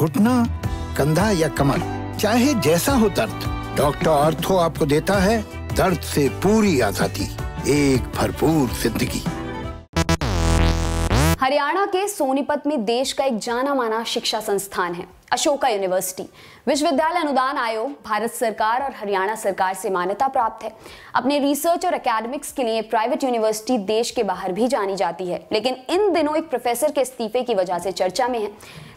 घुटना कंधा या कमर चाहे जैसा हो दर्द डॉक्टर अर्थो आपको देता है दर्द से पूरी आजादी एक भरपूर जिंदगी हरियाणा के सोनीपत में देश का एक जाना माना शिक्षा संस्थान है अशोका यूनिवर्सिटी विश्वविद्यालय अनुदान आयोग भारत सरकार और हरियाणा सरकार से मान्यता प्राप्त है अपने रिसर्च और एकेडमिक्स के लिए प्राइवेट यूनिवर्सिटी देश के बाहर भी जानी जाती है लेकिन इन दिनों एक प्रोफेसर के इस्तीफे की वजह से चर्चा में है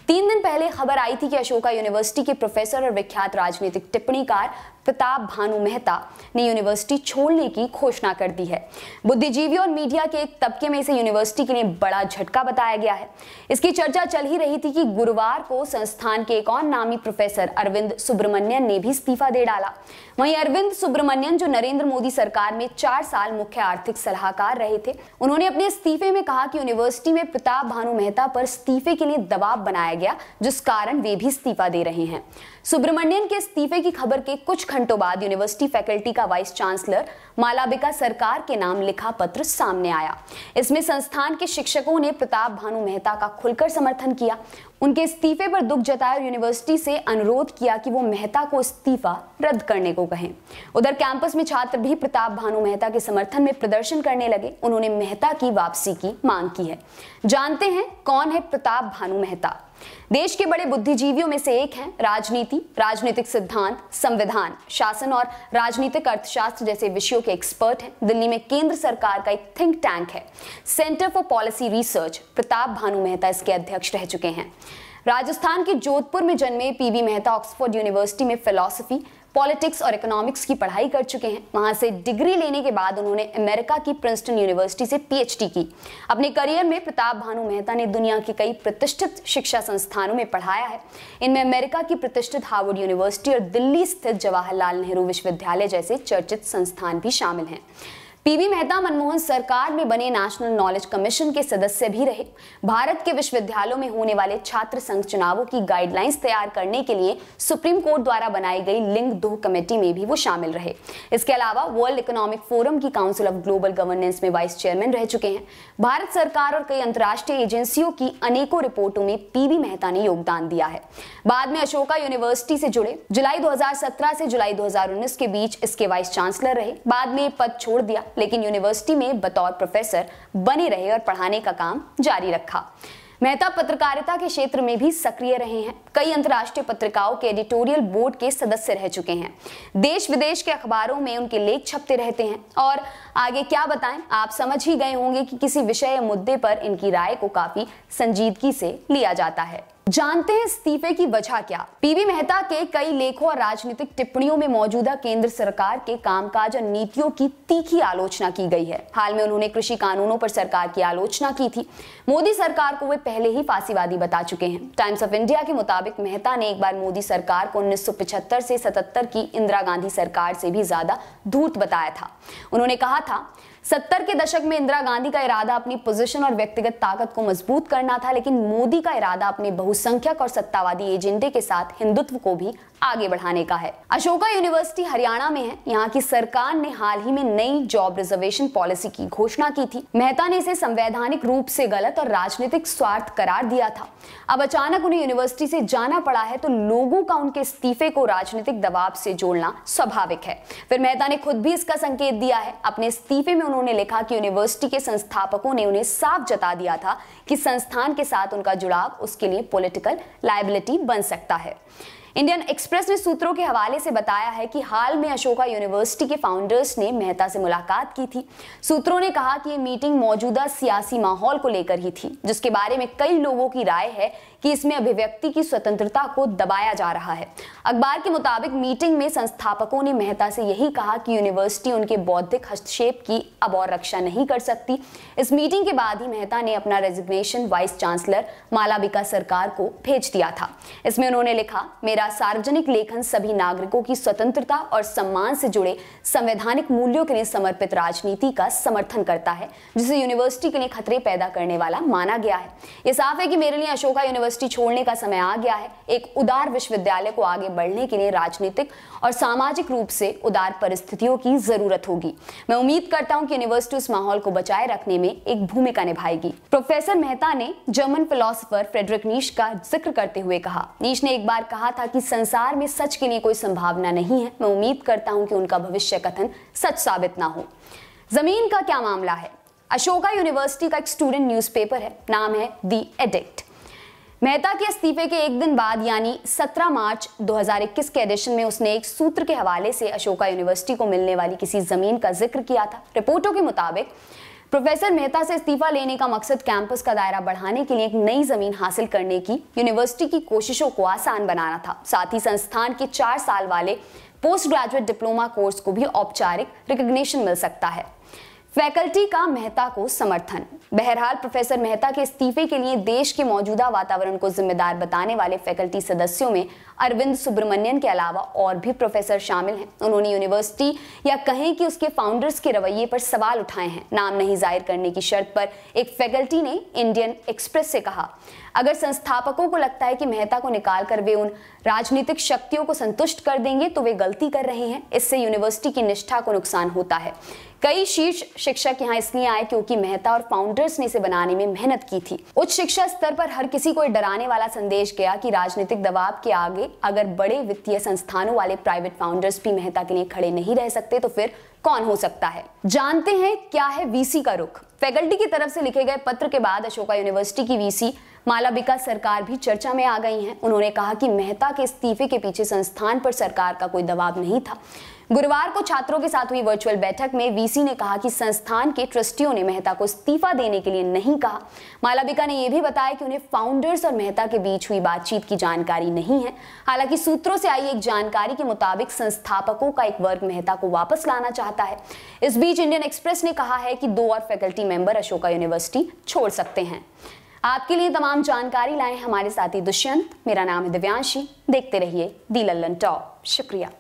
तीन दिन पहले खबर आई थी कि अशोका यूनिवर्सिटी के प्रोफेसर और विख्यात राजनीतिक टिप्पणीकार प्रताप भानु मेहता ने यूनिवर्सिटी छोड़ने की घोषणा कर दी है बुद्धिजीवी और मीडिया के एक तबके में इसे यूनिवर्सिटी के लिए बड़ा झटका बताया गया है इसकी चर्चा चल ही रही थी कि गुरुवार को संस्थान के एक और नामी प्रोफेसर अरविंद सुब्रमण्यन ने भी इस्तीफा दे डाला वहीं अरविंद सुब्रमण्यन जो नरेंद्र मोदी सरकार में चार साल मुख्य आर्थिक सलाहकार रहे थे उन्होंने अपने इस्तीफे में कहा कि यूनिवर्सिटी में प्रताप भानु मेहता पर इस्तीफे के लिए दबाव बनाया गया जिस कारण वे भी इस्तीफा दे रहे हैं सुब्रमण्यन के इस्तीफे की खबर के कुछ घंटों बाद यूनिवर्सिटी फैकल्टी का वाइस चांसलर मालाबिका सरकार के नाम लिखा पत्र सामने आया इसमें संस्थान के शिक्षकों ने प्रताप भानु मेहता का खुलकर समर्थन किया उनके इस्तीफे पर दुख जताया और यूनिवर्सिटी से अनुरोध किया कि वो मेहता को इस्तीफा रद्द करने को कहें उधर कैंपस में छात्र भी प्रताप भानु मेहता के समर्थन में प्रदर्शन करने लगे उन्होंने मेहता की वापसी की मांग की है जानते हैं कौन है प्रताप भानु मेहता देश के बड़े बुद्धिजीवियों में से एक हैं राजनीति राजनीतिक सिद्धांत संविधान शासन और राजनीतिक अर्थशास्त्र जैसे विषयों के एक्सपर्ट हैं दिल्ली में केंद्र सरकार का एक थिंक टैंक है centre for policy research Pratap Bhanu Mehta इसके अध्यक्ष रह चुके हैं राजस्थान के जोधपुर में जन्मे पीवी मेहता ऑक्सफोर्ड यूनिवर्सिटी में फिलोसफी पॉलिटिक्स और इकोनॉमिक्स की पढ़ाई कर चुके हैं वहां से डिग्री लेने के बाद उन्होंने अमेरिका की प्रिंसटन यूनिवर्सिटी से पीएचडी की अपने करियर में प्रताप भानु मेहता ने दुनिया के कई प्रतिष्ठित शिक्षा संस्थानों में पढ़ाया है इनमें अमेरिका की प्रतिष्ठित हार्वर्ड यूनिवर्सिटी और दिल्ली स्थित जवाहरलाल नेहरू विश्वविद्यालय जैसे चर्चित संस्थान भी शामिल हैं पीवी मेहता मनमोहन सरकार में बने नेशनल नॉलेज कमीशन के सदस्य भी रहे भारत के विश्वविद्यालयों में होने वाले छात्र संघ चुनावों की गाइडलाइंस तैयार करने के लिए सुप्रीम कोर्ट द्वारा बनाई गई लिंग दो कमेटी में भी वो शामिल रहे इसके अलावा वर्ल्ड इकोनॉमिक फोरम की काउंसिल ऑफ ग्लोबल गवर्नेंस में वाइस चेयरमैन रह चुके हैं भारत सरकार और कई अंतर्राष्ट्रीय एजेंसियों की अनेकों रिपोर्टों में पीबी मेहता ने योगदान दिया है बाद में अशोका यूनिवर्सिटी से जुड़े जुलाई दो से जुलाई दो के बीच इसके वाइस चांसलर रहे बाद में पद छोड़ दिया लेकिन यूनिवर्सिटी में बतौर प्रोफेसर बने रहे और पढ़ाने का काम जारी रखा मेहता पत्रकारिता के क्षेत्र में भी सक्रिय रहे हैं कई अंतर्राष्ट्रीय पत्रिकाओं के एडिटोरियल बोर्ड के सदस्य रह चुके हैं देश विदेश के अखबारों में उनके लेख छपते रहते हैं और आगे क्या बताएं आप समझ ही गए होंगे कि किसी विषय या मुद्दे पर इनकी राय को काफी संजीदगी से लिया जाता है जानते हैं इस्तीफे की वजह क्या पीवी मेहता के कई लेखों और राजनीतिक टिप्पणियों में मौजूदा केंद्र सरकार के कामकाज और नीतियों की तीखी आलोचना की गई है हाल में उन्होंने कृषि कानूनों पर सरकार की आलोचना की थी मोदी सरकार को वे पहले ही फांसीवादी बता चुके हैं टाइम्स ऑफ इंडिया के मुताबिक मेहता ने एक बार मोदी सरकार को उन्नीस से सतहत्तर की इंदिरा गांधी सरकार से भी ज्यादा धूर्त बताया था उन्होंने कहा था सत्तर के दशक में इंदिरा गांधी का इरादा अपनी पोजीशन और व्यक्तिगत ताकत को मजबूत करना था लेकिन मोदी का इरादा अपने बहुसंख्यक और सत्तावादी एजेंडे के साथ हिंदुत्व को भी आगे बढ़ाने का है अशोका यूनिवर्सिटी हरियाणा में है यहाँ की सरकार ने हाल ही में नई जॉब रिजर्वेशन पॉलिसी की घोषणा की थी मेहता ने इसे संवैधानिक रूप से गलत और राजनीतिक स्वार्थ करार दिया था अब अचानक उन्हें यूनिवर्सिटी से जाना पड़ा है तो लोगों का उनके इस्तीफे को राजनीतिक दबाव से जोड़ना स्वाभाविक है फिर मेहता ने खुद भी इसका संकेत दिया है अपने इस्तीफे में उन्होंने लिखा कि यूनिवर्सिटी के संस्थापकों ने उन्हें साफ जता दिया था कि संस्थान के साथ उनका जुड़ाव उसके लिए पोलिटिकल लाइबिलिटी बन सकता है इंडियन एक्सप्रेस ने सूत्रों के हवाले से बताया है कि हाल में अशोका यूनिवर्सिटी के फाउंडर्स ने मेहता से मुलाकात की थी सूत्रों ने कहा कि ये मीटिंग मौजूदा सियासी माहौल को लेकर ही थी जिसके बारे में कई लोगों की राय है कि इसमें अभिव्यक्ति की स्वतंत्रता को दबाया जा रहा है अखबार के मुताबिक मीटिंग में संस्थापकों ने मेहता से यही कहा कि यूनिवर्सिटी उनके बौद्धिक हस्तक्षेप की अब और रक्षा नहीं कर सकती इस मीटिंग के बाद ही मेहता ने अपना रेजिग्नेशन वाइस चांसलर मालाबिका सरकार को भेज दिया था इसमें उन्होंने लिखा मेरा द्वारा सार्वजनिक लेखन सभी नागरिकों की स्वतंत्रता और सम्मान से जुड़े संवैधानिक मूल्यों के लिए समर्पित राजनीति का समर्थन करता है जिसे यूनिवर्सिटी के लिए खतरे पैदा करने वाला माना गया है यह साफ है कि मेरे लिए अशोका यूनिवर्सिटी छोड़ने का समय आ गया है एक उदार विश्वविद्यालय को आगे बढ़ने के लिए राजनीतिक और सामाजिक रूप से उदार परिस्थितियों की जरूरत होगी मैं उम्मीद करता हूँ कि यूनिवर्सिटी उस माहौल को बचाए रखने में एक भूमिका निभाएगी प्रोफेसर मेहता ने जर्मन फिलोसफर फ्रेडरिक नीश का जिक्र करते हुए कहा नीश ने एक बार कहा था कि संसार में सच के लिए कोई संभावना नहीं है मैं उम्मीद करता हूं कि उनका भविष्य कथन सच साबित ना हो जमीन का क्या मामला है अशोका यूनिवर्सिटी का एक स्टूडेंट न्यूज़पेपर है नाम है दी एडिक्ट मेहता के इस्तीफे के एक दिन बाद यानी 17 मार्च 2021 के एडिशन में उसने एक सूत्र के हवाले से अशोका यूनिवर्सिटी को मिलने वाली किसी जमीन का जिक्र किया था रिपोर्टों के मुताबिक प्रोफेसर मेहता से इस्तीफा लेने का मकसद कैंपस का दायरा बढ़ाने के लिए एक नई जमीन हासिल करने की यूनिवर्सिटी की कोशिशों को आसान बनाना था साथ ही संस्थान के चार साल वाले पोस्ट ग्रेजुएट डिप्लोमा कोर्स को भी औपचारिक रिकोगशन मिल सकता है फैकल्टी का मेहता को समर्थन बहरहाल प्रोफेसर मेहता के इस्तीफे के लिए देश के मौजूदा वातावरण को जिम्मेदार बताने वाले फैकल्टी सदस्यों में अरविंद सुब्रमण्यन के अलावा और भी प्रोफेसर शामिल हैं उन्होंने यूनिवर्सिटी या कहें कि उसके फाउंडर्स के रवैये पर सवाल उठाए हैं नाम नहीं जाहिर करने की शर्त पर एक फैकल्टी ने इंडियन एक्सप्रेस से कहा अगर संस्थापकों को लगता है कि मेहता को निकाल कर वे उन राजनीतिक शक्तियों को संतुष्ट कर देंगे तो वे गलती कर रहे हैं इससे यूनिवर्सिटी की निष्ठा को नुकसान होता है कई शीर्ष शिक्षक यहाँ इसलिए आए क्योंकि मेहता और फाउंडर्स ने इसे बनाने में मेहनत की थी उच्च शिक्षा स्तर पर हर किसी को डराने वाला संदेश गया कि राजनीतिक दबाव के आगे अगर बड़े वित्तीय संस्थानों वाले प्राइवेट फाउंडर्स भी मेहता के लिए खड़े नहीं रह सकते तो फिर कौन हो सकता है जानते हैं क्या है वीसी का रुख फैकल्टी की तरफ से लिखे गए पत्र के बाद अशोका यूनिवर्सिटी की वीसी मालाबिका सरकार भी चर्चा में आ गई हैं उन्होंने कहा कि मेहता के इस्तीफे के पीछे संस्थान पर सरकार का कोई दबाव नहीं था गुरुवार को छात्रों के साथ हुई वर्चुअल बैठक में वीसी ने कहा कि संस्थान के ट्रस्टियों ने मेहता को इस्तीफा देने के लिए नहीं कहा मालाविका ने यह भी बताया कि उन्हें फाउंडर्स और मेहता के बीच हुई बातचीत की जानकारी नहीं है हालांकि सूत्रों से आई एक जानकारी के मुताबिक संस्थापकों का एक वर्ग मेहता को वापस लाना चाहता है इस बीच इंडियन एक्सप्रेस ने कहा है कि दो और फैकल्टी मेंबर अशोका यूनिवर्सिटी छोड़ सकते हैं आपके लिए तमाम जानकारी लाए हमारे साथी दुष्यंत मेरा नाम है दिव्यांशी देखते रहिए दी लल्लन टॉप शुक्रिया